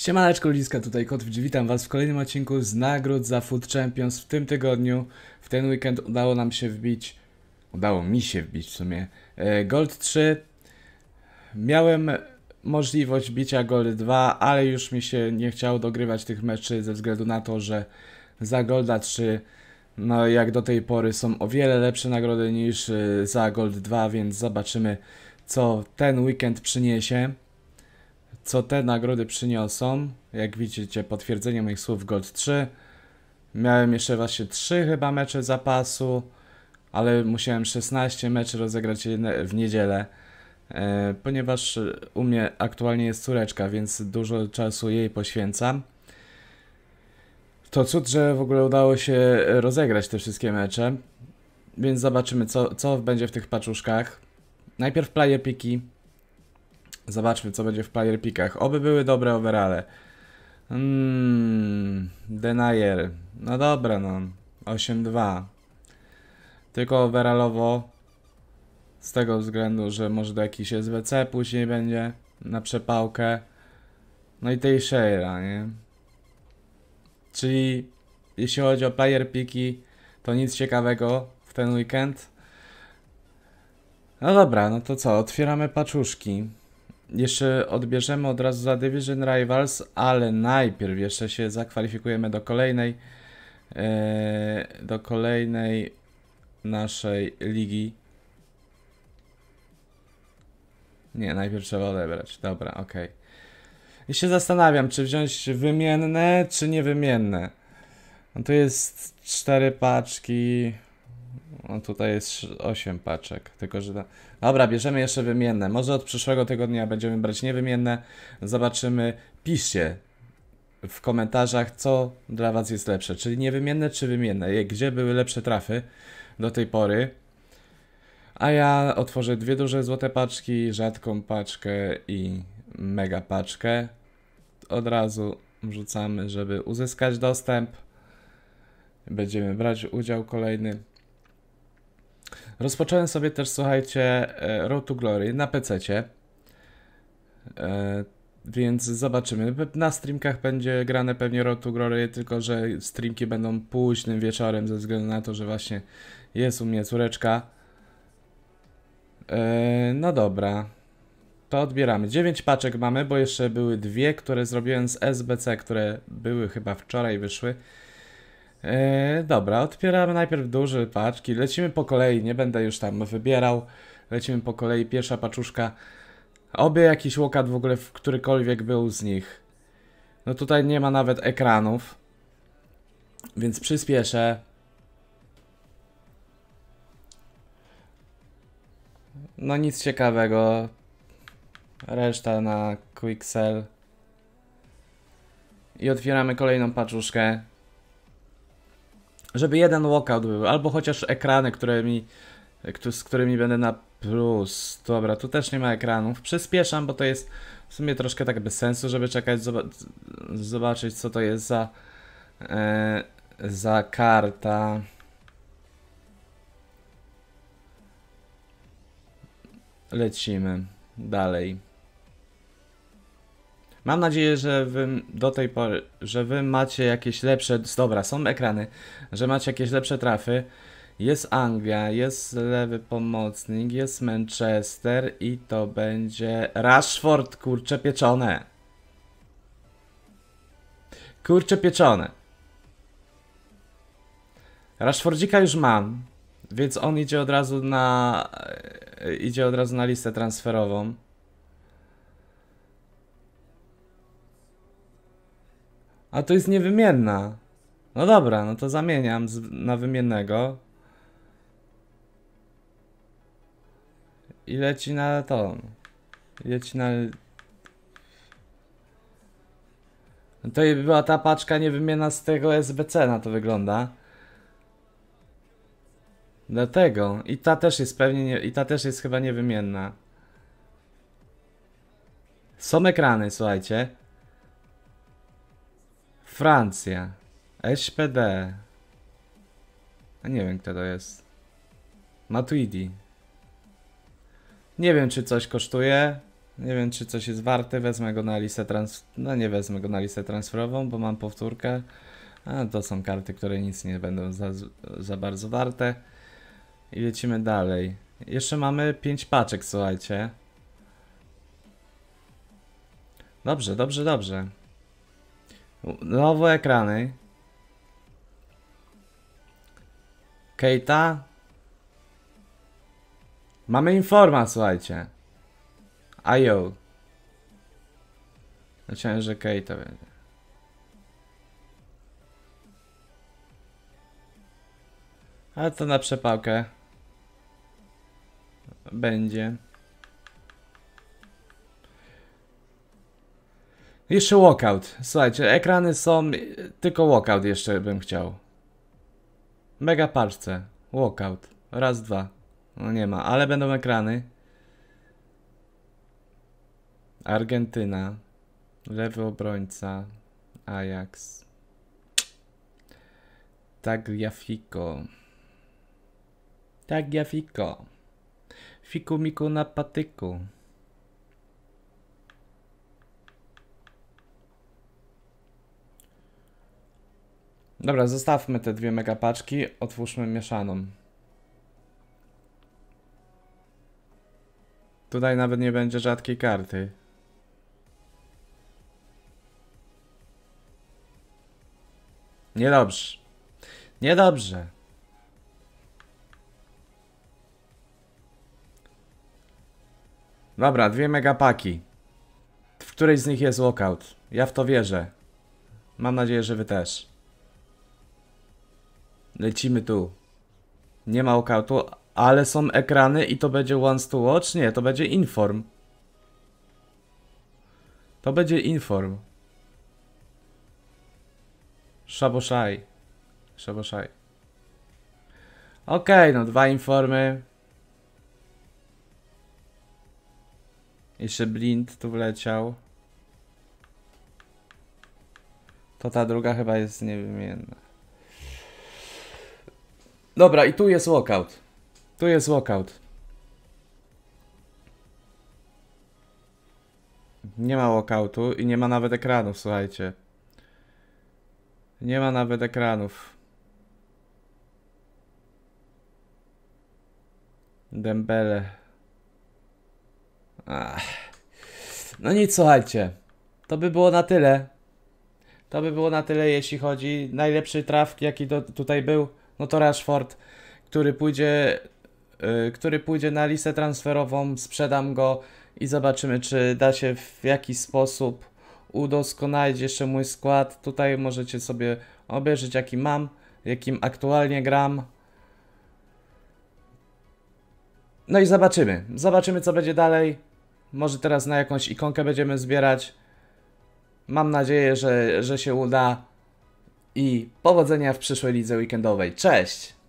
Siemaneczko Liska, tutaj Kotwicz, witam was w kolejnym odcinku z nagród za Food Champions. W tym tygodniu, w ten weekend udało nam się wbić, udało mi się wbić w sumie, e, Gold 3. Miałem możliwość bicia Gold 2, ale już mi się nie chciało dogrywać tych meczy ze względu na to, że za Golda 3 no jak do tej pory są o wiele lepsze nagrody niż e, za Gold 2, więc zobaczymy co ten weekend przyniesie co te nagrody przyniosą. Jak widzicie, potwierdzenie moich słów Gold 3. Miałem jeszcze właśnie 3 chyba mecze zapasu, ale musiałem 16 meczy rozegrać w niedzielę, e, ponieważ u mnie aktualnie jest córeczka, więc dużo czasu jej poświęcam. To cud, że w ogóle udało się rozegrać te wszystkie mecze, więc zobaczymy co, co będzie w tych paczuszkach. Najpierw player piki, Zobaczmy, co będzie w player pickach. Oby były dobre overale. Mmm, denier. No dobra, no. 8-2. Tylko overallowo z tego względu, że może do jakiś SWC później będzie na przepałkę. No i tej Share'a, nie? Czyli jeśli chodzi o player to nic ciekawego w ten weekend. No dobra, no to co? Otwieramy paczuszki. Jeszcze odbierzemy od razu za Division Rivals, ale najpierw jeszcze się zakwalifikujemy do kolejnej e, do kolejnej naszej ligi. Nie, najpierw trzeba odebrać. Dobra, ok. I się zastanawiam, czy wziąć wymienne, czy niewymienne. No to jest cztery paczki. No tutaj jest 8 paczek, tylko że... Dobra, bierzemy jeszcze wymienne. Może od przyszłego tygodnia będziemy brać niewymienne. Zobaczymy. Piszcie w komentarzach, co dla Was jest lepsze. Czyli niewymienne czy wymienne. Gdzie były lepsze trafy do tej pory. A ja otworzę dwie duże złote paczki, rzadką paczkę i mega paczkę. Od razu wrzucamy, żeby uzyskać dostęp. Będziemy brać udział kolejny. Rozpocząłem sobie też, słuchajcie, e, Road to Glory na PC-cie. E, więc zobaczymy. Na streamkach będzie grane pewnie Road to Glory, tylko że streamki będą późnym wieczorem, ze względu na to, że właśnie jest u mnie córeczka. E, no dobra. To odbieramy. 9 paczek mamy, bo jeszcze były dwie, które zrobiłem z SBC, które były chyba wczoraj, wyszły. E, dobra, odpieramy najpierw duży paczki. Lecimy po kolei, nie będę już tam wybierał. Lecimy po kolei, pierwsza paczuszka. Obie jakiś łokat w ogóle, w którykolwiek był z nich. No tutaj nie ma nawet ekranów. Więc przyspieszę. No nic ciekawego. Reszta na quick sell. I otwieramy kolejną paczuszkę żeby jeden walkout był, albo chociaż ekrany, które mi, z którymi będę na plus. Dobra, tu też nie ma ekranów. Przyspieszam, bo to jest w sumie troszkę tak bez sensu, żeby czekać, zobaczyć co to jest za, e, za karta. Lecimy dalej. Mam nadzieję, że wy do tej pory, że wy macie jakieś lepsze, dobra, są ekrany, że macie jakieś lepsze trafy. Jest Anglia, jest lewy pomocnik, jest Manchester i to będzie Rashford, kurcze pieczone. Kurcze pieczone. Rashfordzika już mam, więc on idzie od razu na e, idzie od razu na listę transferową. A to jest niewymienna. No dobra, no to zamieniam na wymiennego. I leci na to. Leci na... No to była ta paczka niewymienna z tego SBC na to wygląda. Dlatego. I ta też jest pewnie, nie... i ta też jest chyba niewymienna. Są ekrany, słuchajcie. Francja. SPD. A nie wiem, kto to jest. Matuidi. Nie wiem, czy coś kosztuje. Nie wiem, czy coś jest warte. Wezmę go na listę trans... No nie wezmę go na listę transferową, bo mam powtórkę. A to są karty, które nic nie będą za, za bardzo warte. I lecimy dalej. Jeszcze mamy 5 paczek, słuchajcie. Dobrze, dobrze, dobrze. Nowe ekrany. Keita. Mamy informa, słuchajcie. Ajo. Myślałem, że Keita będzie. Ale to na przepałkę. Będzie. Jeszcze walkout. Słuchajcie, ekrany są... Tylko walkout jeszcze bym chciał. Mega parce. Walkout. Raz, dwa. No nie ma, ale będą ekrany. Argentyna. Lewy obrońca. Ajax. Tagliafico. Tagliafico. Fiku miku na patyku. Dobra, zostawmy te dwie megapaczki, otwórzmy mieszaną. Tutaj nawet nie będzie rzadkiej karty. Niedobrze. Niedobrze. Dobra, dwie megapaki. W której z nich jest lockout. Ja w to wierzę. Mam nadzieję, że wy też. Lecimy tu. Nie ma okautu, ale są ekrany i to będzie once to watch? Nie, to będzie inform. To będzie inform. Szaboszaj. Szaboszaj. Okej, okay, no dwa informy. Jeszcze blind tu wleciał. To ta druga chyba jest niewymienna. Dobra, i tu jest walkout. Tu jest walkout. Nie ma walkoutu i nie ma nawet ekranów, słuchajcie. Nie ma nawet ekranów. Dembele. Ach. No nic, słuchajcie. To by było na tyle. To by było na tyle, jeśli chodzi. Najlepszy traf, jaki do, tutaj był no to Rashford, który pójdzie, yy, który pójdzie na listę transferową, sprzedam go i zobaczymy, czy da się w jakiś sposób udoskonalić jeszcze mój skład. Tutaj możecie sobie obejrzeć, jaki mam, jakim aktualnie gram. No i zobaczymy. Zobaczymy, co będzie dalej. Może teraz na jakąś ikonkę będziemy zbierać. Mam nadzieję, że, że się uda i powodzenia w przyszłej lidze weekendowej. Cześć!